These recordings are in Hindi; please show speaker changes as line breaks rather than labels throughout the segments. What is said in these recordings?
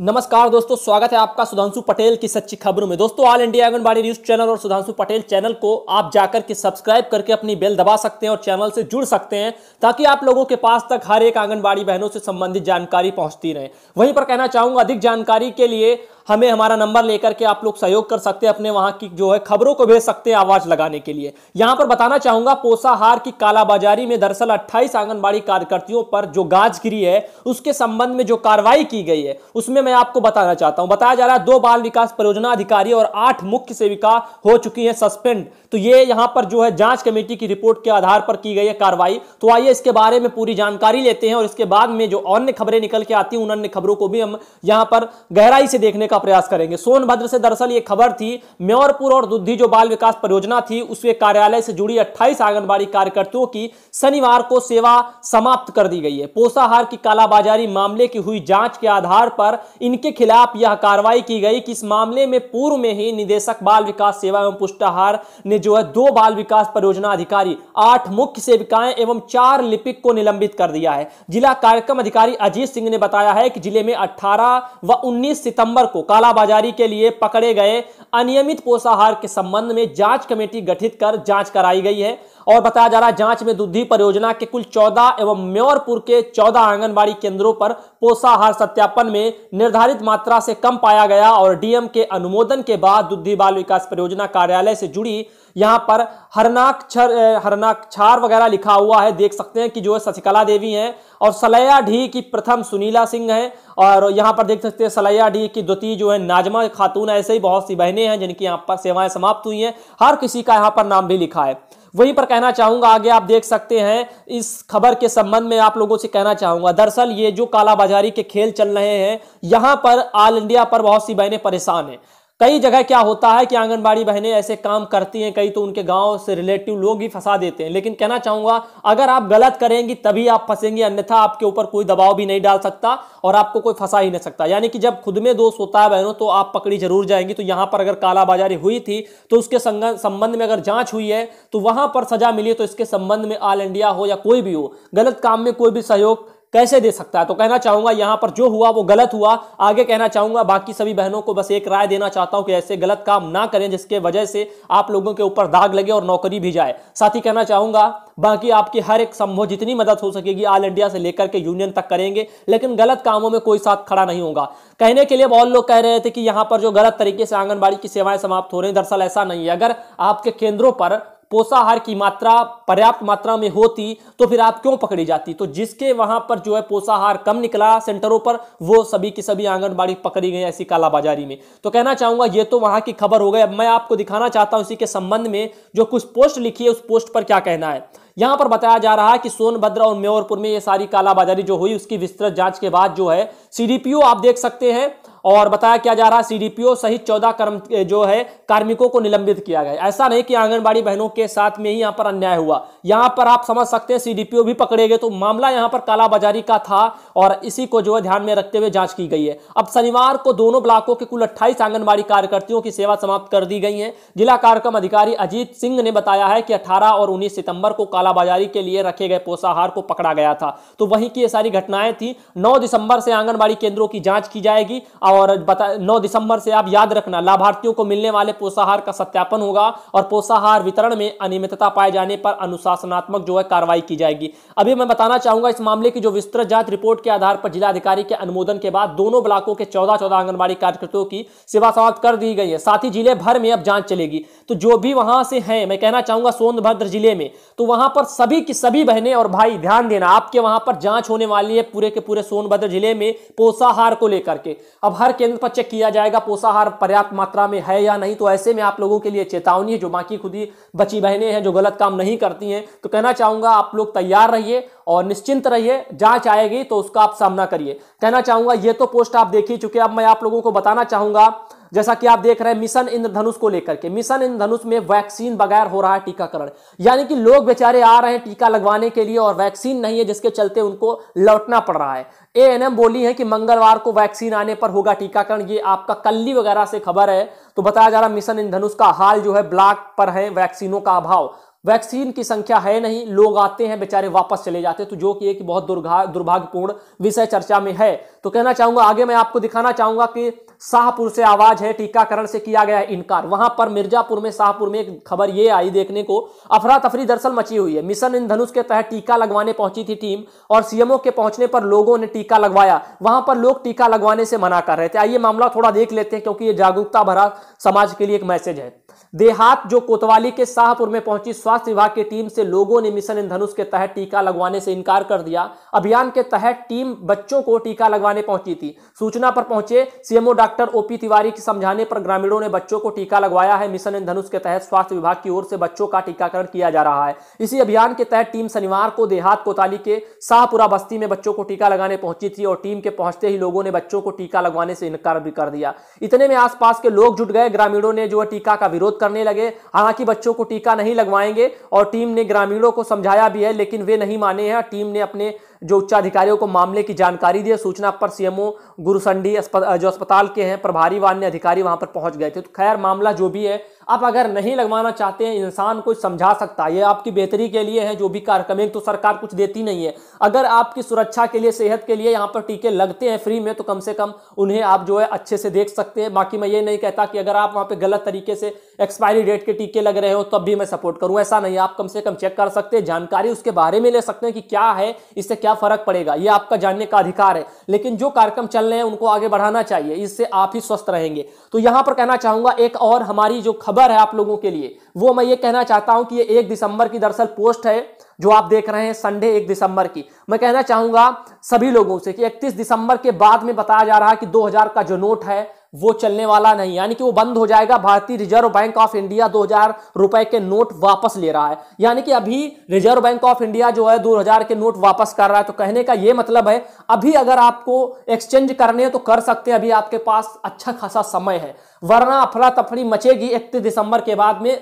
नमस्कार दोस्तों स्वागत है आपका सुधांशु पटेल की सच्ची खबरों में दोस्तों All India Anganwadi news channel और सुधांशु पटेल चैनल को आप जाकर के सब्सक्राइब करके अपनी बेल दबा सकते हैं और चैनल से जुड़ सकते हैं ताकि आप लोगों के पास तक हर एक आंगनबाड़ी बहनों से संबंधित जानकारी पहुंचती रहे वहीं पर कहना चाहूंगा अधिक जानकारी के लिए हमें हमारा नंबर लेकर के आप लोग सहयोग कर सकते हैं अपने वहां की जो है खबरों को भेज सकते हैं आवाज लगाने के लिए यहां पर बताना चाहूंगा पोषाहार की कालाबाजारी में दरअसल 28 आंगनबाड़ी कार्यकर्तियों पर जो गाज गिरी है उसके संबंध में जो कार्रवाई की गई है उसमें मैं आपको बताना चाहता हूं बताया जा रहा है दो बाल विकास परियोजना अधिकारी और आठ मुख्य सेविका हो चुकी हैं सस्पेंड तो ये यहां पर जो है जांच कमेटी की रिपोर्ट के आधार पर की गई है कार्रवाई तो आइए इसके बारे में पूरी जानकारी लेते हैं और इसके बाद में जो अन्य खबरें निकल के आती हैं उन अन्य खबरों को भी हम यहां पर गहराई से देखने का प्रयास करेंगे सोनभद्र से दरअसल ये खबर थी म्योरपुर और दुद्धि जो बाल विकास परियोजना थी उसके कार्यालय से जुड़ी अट्ठाईस आंगनबाड़ी कार्यकर्ताओं की शनिवार को सेवा समाप्त कर दी गई है पोषाहार की कालाबाजारी मामले की हुई जांच के आधार पर इनके खिलाफ यह कार्रवाई की गई कि इस मामले में पूर्व में ही निदेशक बाल विकास सेवा एवं पुष्टाहार ने जो है दो बाल विकास परियोजना अधिकारी आठ मुख्य सेविकाएं एवं चार लिपिक को निलंबित कर दिया है जिला कार्यक्रम अधिकारी अजीत सिंह ने बताया है कि जिले में अठारह व उन्नीस सितंबर को कालाबाजारी के लिए पकड़े गए अनियमित पोषाहार के संबंध में जांच कमेटी गठित कर जांच कराई गई है और बताया जा रहा है जांच में दुद्धि परियोजना के कुल चौदह एवं म्योरपुर के चौदह आंगनबाड़ी केंद्रों पर पोषाहार सत्यापन में निर्धारित मात्रा से कम पाया गया और डीएम के अनुमोदन के बाद दुद्धि बाल विकास परियोजना कार्यालय से जुड़ी यहां पर हरनाक्षर हरनाक्षार वगैरह लिखा हुआ है देख सकते हैं कि जो है शशिकला देवी हैं और सलैया ढी की प्रथम सुनीला सिंह है और यहाँ पर देख सकते हैं सलैया डी की द्वितीय जो है नाजमा खातून ऐसे ही बहुत सी बहनें हैं जिनकी यहाँ पर सेवाएं समाप्त हुई हैं हर किसी का यहाँ पर नाम भी लिखा है वहीं पर कहना चाहूंगा आगे आप देख सकते हैं इस खबर के संबंध में आप लोगों से कहना चाहूंगा दरअसल ये जो कालाबाजारी के खेल चल रहे हैं यहां पर ऑल इंडिया पर बहुत सी बहनें परेशान हैं कई जगह क्या होता है कि आंगनबाड़ी बहनें ऐसे काम करती हैं कई तो उनके गांव से रिलेटिव लोग ही फंसा देते हैं लेकिन कहना चाहूंगा अगर आप गलत करेंगी तभी आप फंसेंगी अन्यथा आपके ऊपर कोई दबाव भी नहीं डाल सकता और आपको कोई फंसा ही नहीं सकता यानी कि जब खुद में दोष होता है बहनों तो आप पकड़ी जरूर जाएंगी तो यहां पर अगर कालाबाजारी हुई थी तो उसके संबंध में अगर जांच हुई है तो वहां पर सजा मिली तो इसके संबंध में ऑल इंडिया हो या कोई भी हो गलत काम में कोई भी सहयोग कैसे दे सकता है तो कहना चाहूंगा यहां पर जो हुआ वो गलत हुआ आगे कहना चाहूंगा बाकी सभी बहनों को बस एक राय देना चाहता हूं कि ऐसे गलत काम ना करें जिसके वजह से आप लोगों के ऊपर दाग लगे और नौकरी भी जाए साथ ही कहना चाहूंगा बाकी आपकी हर एक संभव जितनी मदद हो सकेगी ऑल इंडिया से लेकर के यूनियन तक करेंगे लेकिन गलत कामों में कोई साथ खड़ा नहीं होगा कहने के लिए बहुत लोग कह रहे थे कि यहां पर जो गलत तरीके से आंगनबाड़ी की सेवाएं समाप्त हो रही दरअसल ऐसा नहीं है अगर आपके केंद्रों पर पोषाहार की मात्रा पर्याप्त मात्रा में होती तो फिर आप क्यों पकड़ी जाती तो जिसके वहां पर जो है पोषाहार कम निकला सेंटरों पर वो सभी की सभी आंगनबाड़ी पकड़ी गई ऐसी कालाबाजारी में तो कहना चाहूंगा ये तो वहां की खबर हो गई अब मैं आपको दिखाना चाहता हूं इसी के संबंध में जो कुछ पोस्ट लिखी है उस पोस्ट पर क्या कहना है यहां पर बताया जा रहा है कि सोनभद्र और मेयरपुर में ये सारी कालाबाजारी जो हुई उसकी विस्तृत जांच के बाद जो है सीडीपीओ आप देख सकते हैं और बताया क्या जा रहा है सीडीपीओ सहित चौदह कर्म जो है कार्मिकों को निलंबित किया गया ऐसा नहीं कि आंगनबाड़ी बहनों के साथ में ही यहां पर अन्याय हुआ यहाँ पर आप समझ सकते हैं सीडीपीओ भी पकड़े गए तो मामला यहाँ पर कालाबाजारी का था और इसी को जो है ध्यान में रखते हुए जांच की गई है अब शनिवार को दोनों ब्लाकों के कुल अट्ठाईस आंगनबाड़ी कार्यकर्तियों की सेवा समाप्त कर दी गई है जिला कार्यक्रम अधिकारी अजीत सिंह ने बताया है कि अठारह और उन्नीस सितंबर को काला कालाबाजारी के लिए रखे गए पोषाहार को पकड़ा गया था तो वहीं की ये सारी घटनाएं थी 9 दिसंबर से आंगनबाड़ी केंद्रों की जांच की जाएगी और बता नौ दिसंबर से आप याद रखना लाभार्थियों को मिलने वाले पोषाहार का सत्यापन होगा और पोषाहार वितरण में अनियमितता पाए जाने पर अनुशासनात्मक जो है कार्रवाई की जाएगी अभी मैं बताना चाहूंगा इस मामले की जो विस्तृत जांच रिपोर्ट के आधार पर जिलाधिकारी के अनुमोदन के बाद दोनों ब्लॉकों के चौदह चौदह आंगनबाड़ी कार्यकर्ताओं की सेवा समाप्त कर दी गई है साथ ही जिले भर में अब जांच चलेगी तो जो भी वहां से हैं मैं कहना चाहूंगा सोनभद्र जिले में तो वहां पर सभी की सभी बहनें और भाई ध्यान देना आपके वहां पर जांच होने वाली है पूरे के पूरे सोनभद्र जिले में पोषाहार को लेकर के अब हर केंद्र पर चेक किया जाएगा पोषाहार पर्याप्त मात्रा में है या नहीं तो ऐसे में आप लोगों के लिए चेतावनी है जो बाकी खुद ही बची बहनें हैं जो गलत काम नहीं करती हैं तो कहना चाहूंगा आप लोग तैयार रहिए और निश्चिंत रहिए जांच आएगी तो उसका आप सामना करिए कहना चाहूंगा ये तो पोस्ट आप देख ही चुके अब मैं आप लोगों को बताना चाहूंगा जैसा कि आप देख रहे हैं मिशन इंद्रधनुष को लेकर के मिशन इंद्रधनुष में वैक्सीन बगैर हो रहा है टीकाकरण यानी कि लोग बेचारे आ रहे हैं टीका लगवाने के लिए और वैक्सीन नहीं है जिसके चलते उनको लौटना पड़ रहा है एएनएम बोली है कि मंगलवार को वैक्सीन आने पर होगा टीकाकरण ये आपका कल्ली वगैरह से खबर है तो बताया जा रहा मिशन इंद्रधनुष का हाल जो है ब्लॉक पर है वैक्सीनों का अभाव वैक्सीन की संख्या है नहीं लोग आते हैं बेचारे वापस चले जाते हैं तो जो कि एक बहुत दुर्भाग्यपूर्ण विषय चर्चा में है तो कहना चाहूंगा आगे मैं आपको दिखाना चाहूंगा कि शाहपुर से आवाज है टीकाकरण से किया गया इनकार वहां पर मिर्जापुर में शाहपुर में एक खबर ये आई देखने को अफरा तफरी दरअसल मची हुई है मिशन इंधनुष के तहत टीका लगवाने पहुंची थी टीम और सीएमओ के पहुंचने पर लोगों ने टीका लगवाया वहां पर लोग टीका लगवाने से मना कर रहे थे आइए मामला थोड़ा देख लेते हैं क्योंकि ये जागरूकता भरा समाज के लिए एक मैसेज है देहात जो कोतवाली के शाहपुर में पहुंची स्वास्थ्य विभाग की टीम से लोगों ने मिशन इंधनुष के तहत टीका लगवाने से इनकार कर दिया अभियान के तहत टीम बच्चों को टीका लगवाने पहुंची थी सूचना पर पहुंचे सीएमओ डॉक्टर ओपी तिवारी के समझाने पर ग्रामीणों ने बच्चों को टीका लगवाया है मिशन इंधनुष के तहत स्वास्थ्य विभाग की ओर से बच्चों का टीकाकरण किया जा रहा है इसी अभियान के तहत टीम शनिवार को देहात कोताली के शाहपुरा बस्ती में बच्चों को टीका लगाने पहुंची थी और टीम के पहुंचते ही लोगों ने बच्चों को टीका लगवाने से इनकार भी कर दिया इतने में आसपास के लोग जुट गए ग्रामीणों ने जो टीका का विरोध करने लगे हालांकि बच्चों को टीका नहीं लगवाएंगे और टीम ने ग्रामीणों को समझाया भी है लेकिन वे नहीं माने हैं टीम ने अपने जो उच्चाधिकारियों को मामले की जानकारी दी सूचना पर सीएमओ गुरुसंडी अस्पताल जो अस्पताल के हैं प्रभारी वान्य अधिकारी वहां पर पहुंच गए थे तो खैर मामला जो भी है आप अगर नहीं लगवाना चाहते हैं इंसान को समझा सकता है ये आपकी बेहतरी के लिए है जो भी कार्यक्रम है तो सरकार कुछ देती नहीं है अगर आपकी सुरक्षा के लिए सेहत के लिए यहाँ पर टीके लगते हैं फ्री में तो कम से कम उन्हें आप जो है अच्छे से देख सकते हैं बाकी मैं ये नहीं कहता कि अगर आप वहाँ पर गलत तरीके से एक्सपायरी डेट के टीके लग रहे हो तब भी मैं सपोर्ट करूँ ऐसा नहीं आप कम से कम चेक कर सकते हैं जानकारी उसके बारे में ले सकते हैं कि क्या है इससे क्या फर्क पड़ेगा ये आपका जानने का अधिकार है लेकिन जो कार्यक्रम चल रहे हैं उनको आगे बढ़ाना चाहिए इससे आप ही स्वस्थ रहेंगे तो यहाँ पर कहना चाहूँगा एक और हमारी जो खबर खबर है आप लोगों के लिए वो मैं ये कहना चाहता हूं कि ये एक दिसंबर की दरअसल पोस्ट है जो आप देख रहे हैं संडे एक दिसंबर की मैं कहना चाहूंगा सभी लोगों से कि इकतीस दिसंबर के बाद में बताया जा रहा है कि 2000 का जो नोट है वो चलने वाला नहीं यानी कि वो बंद हो जाएगा भारतीय रिजर्व बैंक ऑफ इंडिया 2000 रुपए के नोट वापस ले रहा है यानी कि अभी रिजर्व बैंक ऑफ इंडिया जो है 2000 के नोट वापस कर रहा है तो कहने का ये मतलब है अभी अगर आपको एक्सचेंज करने हैं तो कर सकते हैं अभी आपके पास अच्छा खासा समय है वरना अफरा तफरी मचेगी इकतीस दिसंबर के बाद में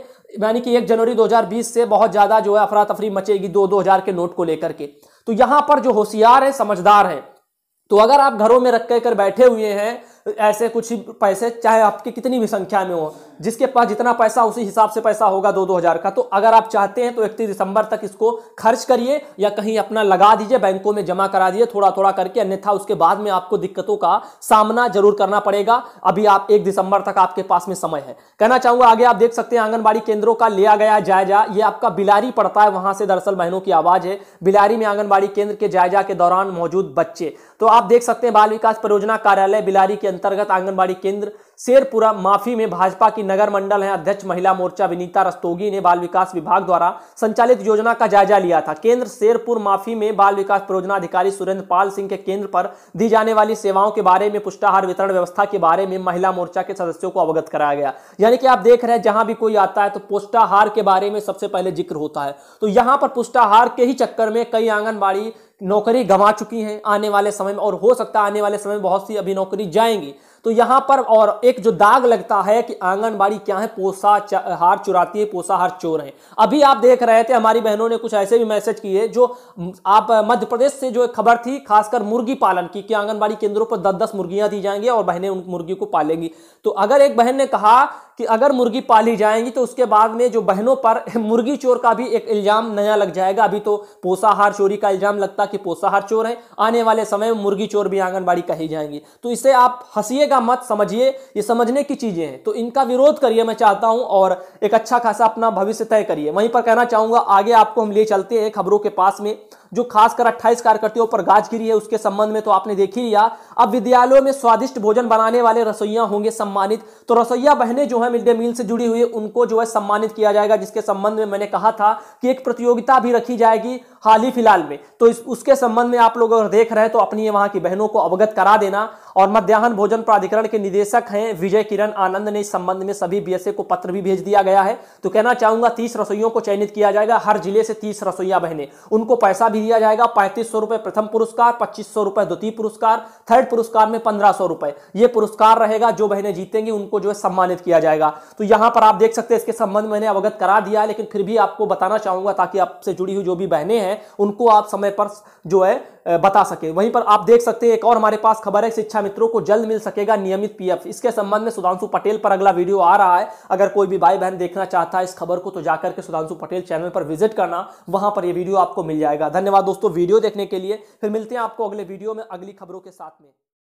यानी कि एक जनवरी 2020 से बहुत ज़्यादा जो है अफरा तफरी मचेगी दो दो हज़ार के नोट को लेकर के तो यहां पर जो होशियार है समझदार है तो अगर आप घरों में रख कर बैठे हुए हैं ऐसे कुछ पैसे चाहे आपकी कितनी भी संख्या में हो जिसके पास जितना पैसा उसी हिसाब से पैसा होगा दो दो हजार का तो अगर आप चाहते हैं तो इकतीस दिसंबर तक इसको खर्च करिए या कहीं अपना लगा दीजिए बैंकों में जमा करा दीजिए थोड़ा थोड़ा करके अन्यथा उसके बाद में आपको दिक्कतों का सामना जरूर करना पड़ेगा अभी आप एक दिसंबर तक आपके पास में समय है कहना चाहूंगा आगे आप देख सकते हैं आंगनबाड़ी केंद्रों का लिया गया जायजा ये आपका बिलारी पड़ता है वहां से दरअसल बहनों की आवाज है बिलारी में आंगनबाड़ी केंद्र के जायजा के दौरान मौजूद बच्चे तो आप देख सकते हैं बाल विकास परियोजना कार्यालय बिलारी के अंतर्गत आंगनबाड़ी केंद्र शेरपुरा माफी में भाजपा की नगर मंडल है अध्यक्ष महिला मोर्चा विनीता रस्तोगी ने बाल विकास विभाग द्वारा संचालित योजना का जायजा लिया था केंद्र शेरपुर माफी में बाल विकास परियोजना अधिकारी सुरेंद्र पाल सिंह के केंद्र पर दी जाने वाली सेवाओं के बारे में पुष्टाहार वितरण व्यवस्था के बारे में महिला मोर्चा के सदस्यों को अवगत कराया गया यानी कि आप देख रहे हैं जहां भी कोई आता है तो पुष्टाहार के बारे में सबसे पहले जिक्र होता है तो यहां पर पुष्टाहार के ही चक्कर में कई आंगनबाड़ी नौकरी गंवा चुकी हैं आने वाले समय में और हो सकता है आने वाले समय में बहुत सी अभी नौकरी जाएंगी तो यहां पर और एक जो दाग लगता है कि आंगनबाड़ी क्या है पोसा हार चुराती है हार चोर है अभी आप देख रहे थे हमारी बहनों ने कुछ ऐसे भी मैसेज किए जो आप मध्य प्रदेश से जो एक खबर थी खासकर मुर्गी पालन की कि आंगनबाड़ी केंद्रों पर दस दस मुर्गियां दी जाएंगी और बहनें उन मुर्गी को पालेंगी तो अगर एक बहन ने कहा कि अगर मुर्गी पाली जाएंगी तो उसके बाद में जो बहनों पर मुर्गी चोर का भी एक इल्जाम नया लग जाएगा अभी तो पोसाहार चोरी का इल्जाम लगता कि पोसाहार चोर है आने वाले समय में मुर्गी चोर भी आंगनबाड़ी कही जाएंगी तो इसे आप हंसीएगा का मत समझिए ये समझने की चीजें हैं तो इनका विरोध करिए मैं चाहता हूं और एक अच्छा खासा अपना भविष्य तय करिए वहीं पर कहना चाहूंगा आगे आपको हम ले चलते हैं खबरों के पास में जो खासकर 28 कार्यकर्तियों पर गाज गिरी है उसके संबंध में तो आपने देख ही लिया अब विद्यालयों में स्वादिष्ट भोजन बनाने वाले रसोइया होंगे सम्मानित तो रसोइया बहनें जो है मिड डे मील से जुड़ी हुई उनको जो है सम्मानित किया जाएगा जिसके संबंध में मैंने कहा था कि एक प्रतियोगिता भी रखी जाएगी हाल ही फिलहाल में तो इस उसके संबंध में आप लोग अगर देख रहे हैं तो अपनी वहां की बहनों को अवगत करा देना और मध्याह्न भोजन प्राधिकरण के निदेशक हैं विजय किरण आनंद ने इस संबंध में सभी बीएसए को पत्र भी भेज दिया गया है तो कहना चाहूंगा तीस रसोइयों को चयनित किया जाएगा हर जिले से तीस रसोइया बहने उनको पैसा भी दिया जाएगा पैंतीस सौ रुपए प्रथम पुरस्कार पच्चीस सौ रुपए द्वितीय पुरस्कार थर्ड पुरस्कार में पंद्रह सौ रुपए ये पुरस्कार रहेगा जो बहने जीतेंगी उनको जो है सम्मानित किया जाएगा तो यहां पर आप देख सकते हैं इसके संबंध मैंने अवगत करा दिया है लेकिन फिर भी आपको बताना चाहूंगा ताकि आपसे जुड़ी हुई जो भी बहने हैं उनको आप समय पर जो है बता सके वहीं पर आप देख सकते हैं एक और हमारे पास खबर है शिक्षा मित्रों को जल्द मिल सकेगा नियमित पीएफ इसके संबंध में सुधांशु पटेल पर अगला वीडियो आ रहा है अगर कोई भी भाई बहन देखना चाहता है इस खबर को तो जाकर के सुधांशु पटेल चैनल पर विजिट करना वहां पर यह वीडियो आपको मिल जाएगा धन्यवाद दोस्तों वीडियो देखने के लिए फिर मिलते हैं आपको अगले वीडियो में अगली खबरों के साथ में